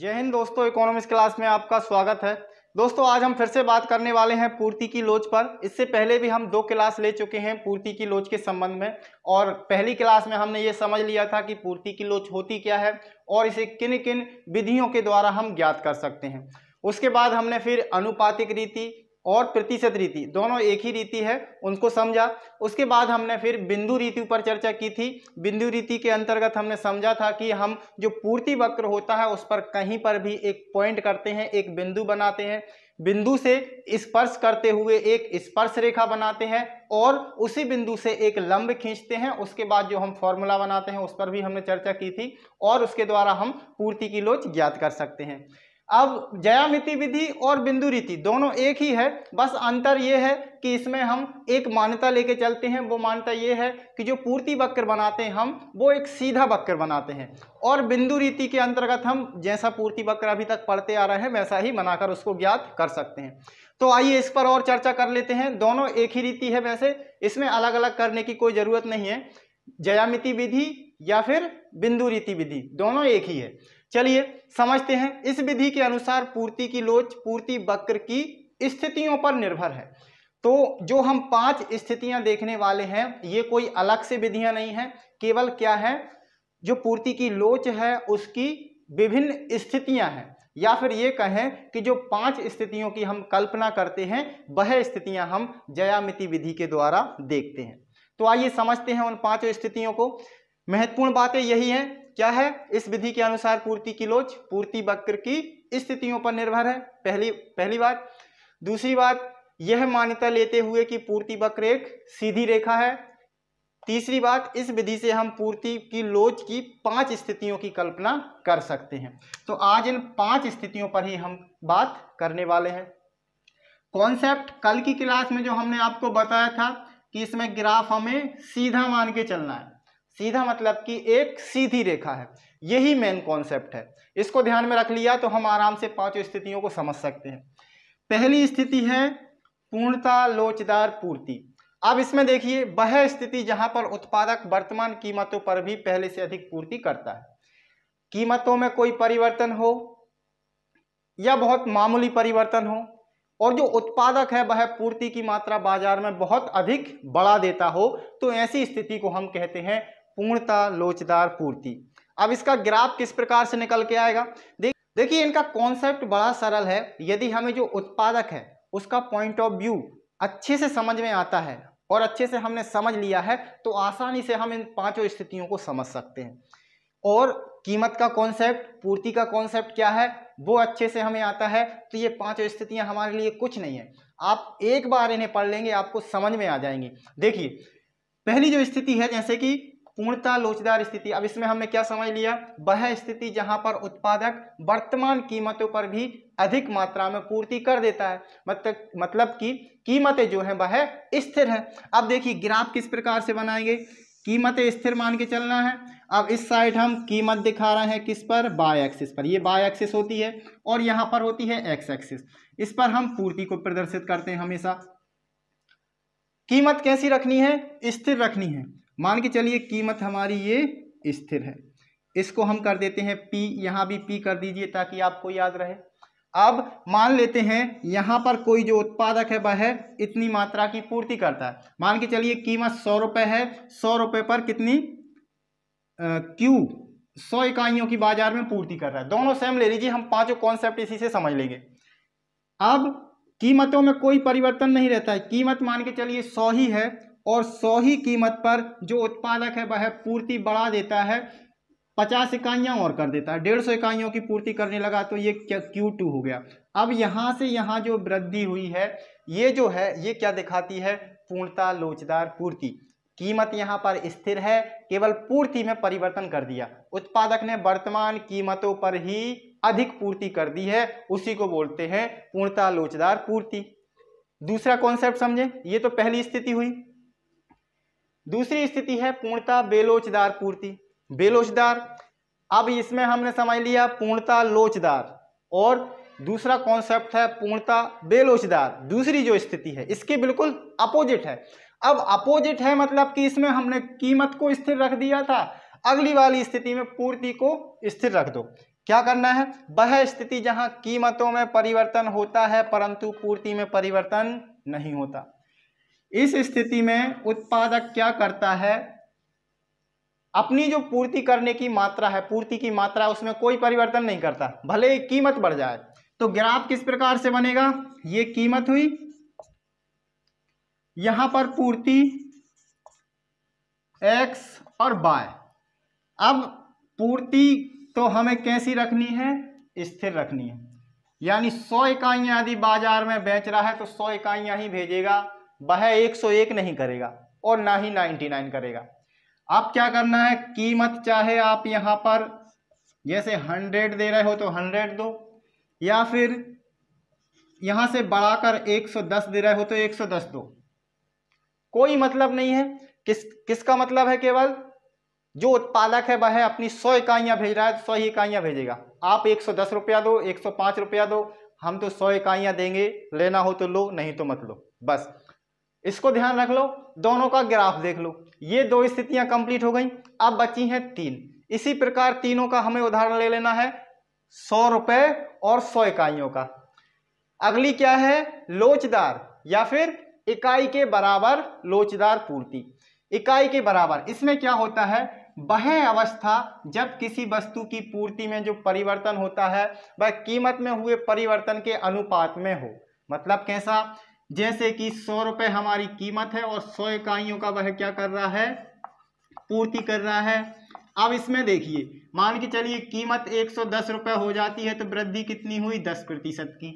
जय हिंद दोस्तों economics class में आपका स्वागत है दोस्तों आज हम फिर से बात करने वाले हैं पूर्ति की लोच पर इससे पहले भी हम दो क्लास ले चुके हैं पूर्ति की लोच के संबंध में और पहली क्लास में हमने ये समझ लिया था कि पूर्ति की लोच होती क्या है और इसे किन किन विधियों के द्वारा हम ज्ञात कर सकते हैं उसके बाद हमने फिर अनुपातिक रीति और प्रतिशत रीति दोनों एक ही रीति है उनको समझा उसके बाद हमने फिर बिंदु रीति पर चर्चा की थी बिंदु रीति के अंतर्गत हमने समझा था कि हम जो पूर्ति वक्र होता है उस पर कहीं पर भी एक पॉइंट करते हैं एक बिंदु बनाते हैं बिंदु से स्पर्श करते हुए एक स्पर्श रेखा बनाते हैं और उसी बिंदु से एक लंब खींचते हैं उसके बाद जो हम फॉर्मूला बनाते हैं उस पर भी हमने चर्चा की थी और उसके द्वारा हम पूर्ति की लोच ज्ञात कर सकते हैं अब जयामिति विधि और बिंदु रीति दोनों एक ही है बस अंतर ये है कि इसमें हम एक मान्यता लेके चलते हैं वो मान्यता ये है कि जो पूर्ति वक्र बनाते हैं हम वो एक सीधा वक्र बनाते हैं और बिंदु रीति के अंतर्गत हम जैसा पूर्ति वक्र अभी तक पढ़ते आ रहे हैं वैसा ही बनाकर उसको ज्ञात कर सकते हैं तो आइए इस पर और चर्चा कर लेते हैं दोनों एक ही रीति है वैसे इसमें अलग अलग करने की कोई ज़रूरत नहीं है जयामिति विधि या फिर बिंदु रीति विधि दोनों एक ही है चलिए समझते हैं इस विधि के अनुसार पूर्ति की लोच पूर्ति वक्र की स्थितियों पर निर्भर है तो जो हम पांच स्थितियां देखने वाले हैं ये कोई अलग से विधियां नहीं है केवल क्या है जो पूर्ति की लोच है उसकी विभिन्न स्थितियां हैं या फिर ये कहें कि जो पांच स्थितियों की हम कल्पना करते हैं वह स्थितियां हम जयामिति विधि के द्वारा देखते हैं तो आइए समझते हैं उन पांचों स्थितियों को महत्वपूर्ण बातें यही हैं क्या है इस विधि के अनुसार पूर्ति की लोच पूर्ति वक्र की स्थितियों पर निर्भर है पहली पहली बात दूसरी बात यह मान्यता लेते हुए कि पूर्ति वक्र एक सीधी रेखा है तीसरी बात इस विधि से हम पूर्ति की लोच की पांच स्थितियों की कल्पना कर सकते हैं तो आज इन पांच स्थितियों पर ही हम बात करने वाले हैं कॉन्सेप्ट कल की क्लास में जो हमने आपको बताया था कि इसमें ग्राफ हमें सीधा मान के चलना है सीधा मतलब कि एक सीधी रेखा है यही मेन कॉन्सेप्ट है इसको ध्यान में रख लिया तो हम आराम से पांचों स्थितियों को समझ सकते हैं पहली स्थिति है पूर्णता लोचदार पूर्ति अब इसमें देखिए वह स्थिति जहां पर उत्पादक वर्तमान कीमतों पर भी पहले से अधिक पूर्ति करता है कीमतों में कोई परिवर्तन हो या बहुत मामूली परिवर्तन हो और जो उत्पादक है वह पूर्ति की मात्रा बाजार में बहुत अधिक बढ़ा देता हो तो ऐसी स्थिति को हम कहते हैं पूर्णता लोचदार पूर्ति अब इसका ग्राफ किस प्रकार से निकल के आएगा देख देखिए इनका कॉन्सेप्ट बड़ा सरल है यदि हमें जो उत्पादक है उसका पॉइंट ऑफ व्यू अच्छे से समझ में आता है और अच्छे से हमने समझ लिया है तो आसानी से हम इन पांचों स्थितियों को समझ सकते हैं और कीमत का कॉन्सेप्ट पूर्ति का कॉन्सेप्ट क्या है वो अच्छे से हमें आता है तो ये पांचों स्थितियां हमारे लिए कुछ नहीं है आप एक बार इन्हें पढ़ लेंगे आपको समझ में आ जाएंगे देखिए पहली जो स्थिति है जैसे कि पूर्णता लोचदार स्थिति अब इसमें हमने क्या समझ लिया वह स्थिति जहां पर उत्पादक वर्तमान कीमतों पर भी अधिक मात्रा में पूर्ति कर देता है मतलब मतलब कि कीमतें जो हैं वह स्थिर हैं अब देखिए ग्राफ किस प्रकार से बनाएंगे कीमतें स्थिर मान के चलना है अब इस साइड हम कीमत दिखा रहे हैं किस पर बाय एक्सिस पर ये बाय एक्सिस होती है और यहाँ पर होती है एक्स एक्सिस इस पर हम पूर्ति को प्रदर्शित करते हैं हमेशा कीमत कैसी रखनी है स्थिर रखनी है मान के चलिए कीमत हमारी ये स्थिर है इसको हम कर देते हैं पी यहाँ भी पी कर दीजिए ताकि आपको याद रहे अब मान लेते हैं यहाँ पर कोई जो उत्पादक है वह इतनी मात्रा की पूर्ति करता है मान के चलिए कीमत सौ रुपये है सौ रुपये पर कितनी क्यू सौ इकाइयों की बाजार में पूर्ति कर रहा है दोनों सेम ले लीजिए हम पांचों कॉन्सेप्ट इसी से समझ लेंगे अब कीमतों में कोई परिवर्तन नहीं रहता है कीमत मान के चलिए सौ ही है और सौ ही कीमत पर जो उत्पादक है वह पूर्ति बढ़ा देता है पचास इकाइयाँ और कर देता है डेढ़ सौ इकाइयों की पूर्ति करने लगा तो ये क्या क्यू टू हो गया अब यहाँ से यहाँ जो वृद्धि हुई है ये जो है ये क्या दिखाती है पूर्णता लोचदार पूर्ति कीमत यहाँ पर स्थिर है केवल पूर्ति में परिवर्तन कर दिया उत्पादक ने वर्तमान कीमतों पर ही अधिक पूर्ति कर दी है उसी को बोलते हैं पूर्णता लोचदार पूर्ति दूसरा कॉन्सेप्ट समझें ये तो पहली स्थिति हुई दूसरी स्थिति है पूर्णता बेलोचदार पूर्ति बेलोचदार अब इसमें हमने समझ लिया पूर्णता लोचदार और दूसरा कॉन्सेप्ट है पूर्णता बेलोचदार दूसरी जो स्थिति है इसके बिल्कुल अपोजिट है अब अपोजिट है मतलब कि इसमें हमने कीमत को स्थिर रख दिया था अगली वाली स्थिति में पूर्ति को स्थिर रख दो क्या करना है वह स्थिति जहां कीमतों में परिवर्तन होता है परंतु पूर्ति में परिवर्तन नहीं होता इस स्थिति में उत्पादक क्या करता है अपनी जो पूर्ति करने की मात्रा है पूर्ति की मात्रा उसमें कोई परिवर्तन नहीं करता भले ही कीमत बढ़ जाए तो ग्राफ किस प्रकार से बनेगा ये कीमत हुई यहां पर पूर्ति एक्स और बाय अब पूर्ति तो हमें कैसी रखनी है स्थिर रखनी है यानी 100 इकाइयां यदि बाजार में बेच रहा है तो 100 इकाइयां ही भेजेगा वह 101 नहीं करेगा और ना ही 99 करेगा आप क्या करना है कीमत चाहे आप यहाँ पर जैसे 100 दे रहे हो तो 100 दो या फिर यहाँ से बढ़ाकर 110 दे रहे हो तो 110 दो कोई मतलब नहीं है किस किसका मतलब है केवल जो उत्पादक है वह अपनी सौ इकाइयाँ भेज रहा है सौ ही इकाइयाँ भेजेगा आप एक सौ दस रुपया दो एक सौ पांच रुपया दो हम तो सौ इकाइयाँ देंगे लेना हो तो लो नहीं तो मत लो बस इसको ध्यान रख लो दोनों का ग्राफ देख लो ये दो स्थितियां कंप्लीट हो गई अब बची हैं तीन इसी प्रकार तीनों का हमें उदाहरण ले लेना है सौ रुपए और सौ इकाइयों का अगली क्या है लोचदार या फिर इकाई के बराबर लोचदार पूर्ति इकाई के बराबर इसमें क्या होता है वह अवस्था जब किसी वस्तु की पूर्ति में जो परिवर्तन होता है वह कीमत में हुए परिवर्तन के अनुपात में हो मतलब कैसा जैसे कि सौ रुपये हमारी कीमत है और सौ इकाइयों का वह क्या कर रहा है पूर्ति कर रहा है अब इसमें देखिए मान के चलिए कीमत एक सौ दस रुपये हो जाती है तो वृद्धि कितनी हुई दस प्रतिशत की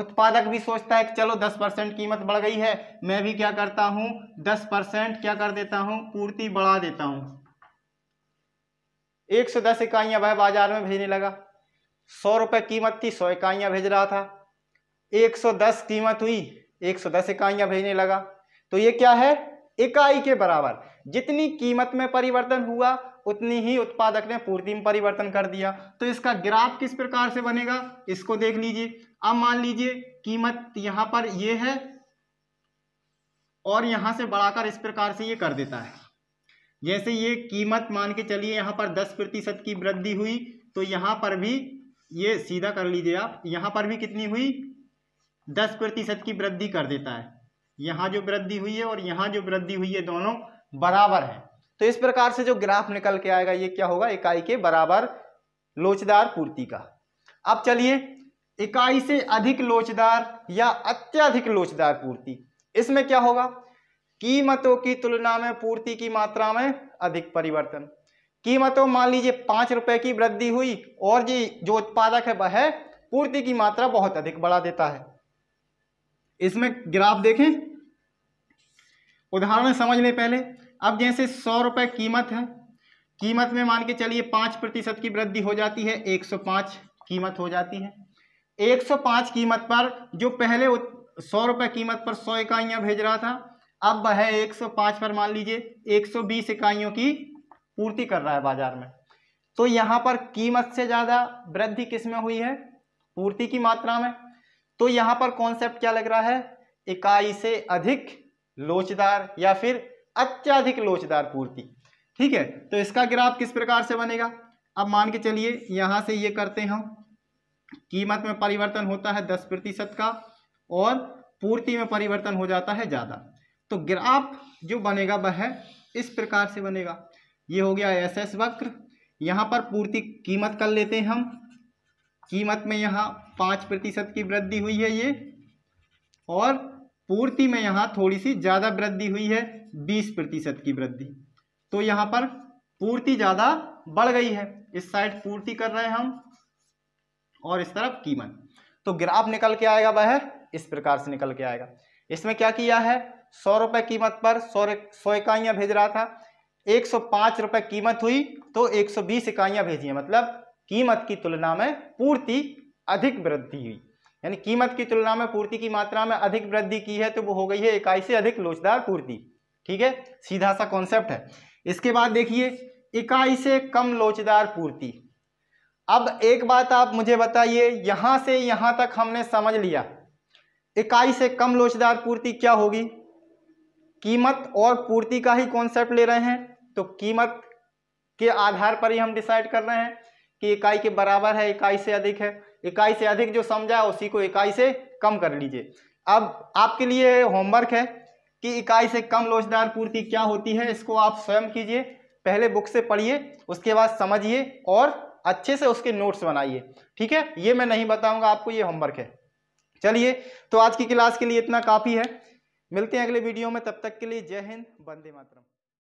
उत्पादक भी सोचता है कि चलो दस परसेंट कीमत बढ़ गई है मैं भी क्या करता हूं दस परसेंट क्या कर देता हूं पूर्ति बढ़ा देता हूं एक सौ दस इकाइयां वह बाजार में भेजने लगा सौ रुपये कीमत थी सौ इकाइयां भेज रहा था 110 कीमत हुई 110 इकाइयां भेजने लगा तो ये क्या है इकाई के बराबर जितनी कीमत में परिवर्तन हुआ उतनी ही उत्पादक ने पूर्ति में परिवर्तन कर दिया तो इसका ग्राफ किस प्रकार से बनेगा इसको देख लीजिए अब मान लीजिए कीमत यहां पर ये है और यहां से बढ़ाकर इस प्रकार से ये कर देता है जैसे ये कीमत मान के चलिए यहां पर दस प्रतिशत की वृद्धि हुई तो यहां पर भी ये सीधा कर लीजिए आप यहां पर भी कितनी हुई दस प्रतिशत की वृद्धि कर देता है यहाँ जो वृद्धि हुई है और यहाँ जो वृद्धि हुई है दोनों बराबर है तो इस प्रकार से जो ग्राफ निकल के आएगा ये क्या होगा इकाई के बराबर लोचदार पूर्ति का अब चलिए इकाई से अधिक लोचदार या अत्यधिक लोचदार पूर्ति इसमें क्या होगा कीमतों की तुलना में पूर्ति की मात्रा में अधिक परिवर्तन कीमतों मान लीजिए पांच रुपए की वृद्धि हुई और जी जो उत्पादक है वह पूर्ति की मात्रा बहुत अधिक बढ़ा देता है इसमें ग्राफ देखें उदाहरण समझ लें पहले अब जैसे सौ रुपये कीमत है कीमत में मान के चलिए पाँच प्रतिशत की वृद्धि हो जाती है एक सौ पाँच कीमत हो जाती है एक सौ पाँच कीमत पर जो पहले सौ रुपये कीमत पर सौ इकाइयाँ भेज रहा था अब वह एक सौ पाँच पर मान लीजिए एक सौ बीस इकाइयों की पूर्ति कर रहा है बाजार में तो यहाँ पर कीमत से ज़्यादा वृद्धि किस में हुई है पूर्ति की मात्रा में तो यहाँ पर कॉन्सेप्ट क्या लग रहा है इकाई से अधिक लोचदार या फिर अत्याधिक लोचदार पूर्ति ठीक है तो इसका ग्राफ किस प्रकार से बनेगा अब मान के चलिए यहां से ये करते हैं कीमत में परिवर्तन होता है दस प्रतिशत का और पूर्ति में परिवर्तन हो जाता है ज़्यादा तो ग्राफ जो बनेगा वह इस प्रकार से बनेगा ये हो गया एस एस वक्र यहाँ पर पूर्ति कीमत कर लेते हैं हम कीमत में यहाँ पाँच प्रतिशत की वृद्धि हुई है ये और पूर्ति में यहाँ थोड़ी सी ज़्यादा वृद्धि हुई है बीस प्रतिशत की वृद्धि तो यहाँ पर पूर्ति ज़्यादा बढ़ गई है इस साइड पूर्ति कर रहे हैं हम और इस तरफ कीमत तो ग्राफ निकल के आएगा वह इस प्रकार से निकल के आएगा इसमें क्या किया है सौ रुपये कीमत पर सौ सौ इकाइयाँ भेज रहा था एक सौ पाँच रुपये कीमत हुई तो एक सौ बीस इकाइयाँ भेजी हैं मतलब कीमत की तुलना में पूर्ति अधिक वृद्धि हुई यानी कीमत की तुलना में पूर्ति की मात्रा में अधिक वृद्धि की है तो वो हो गई है इकाई से अधिक लोचदार पूर्ति ठीक है सीधा सा कॉन्सेप्ट है इसके बाद देखिए इकाई से कम लोचदार पूर्ति अब एक बात आप मुझे बताइए यहां से यहां तक हमने समझ लिया इकाई से कम लोचदार पूर्ति क्या होगी कीमत और पूर्ति का ही कॉन्सेप्ट ले रहे हैं तो कीमत के आधार पर ही हम डिसाइड कर रहे हैं कि इकाई के बराबर है इकाई से अधिक है इकाई से अधिक जो समझा उसी को इकाई से कम कर लीजिए अब आपके लिए होमवर्क है कि इकाई से कम लोचदार पूर्ति क्या होती है इसको आप स्वयं कीजिए पहले बुक से पढ़िए उसके बाद समझिए और अच्छे से उसके नोट्स बनाइए ठीक है ये मैं नहीं बताऊंगा आपको ये होमवर्क है चलिए तो आज की क्लास के लिए इतना काफ़ी है मिलते हैं अगले वीडियो में तब तक के लिए जय हिंद वंदे मातरम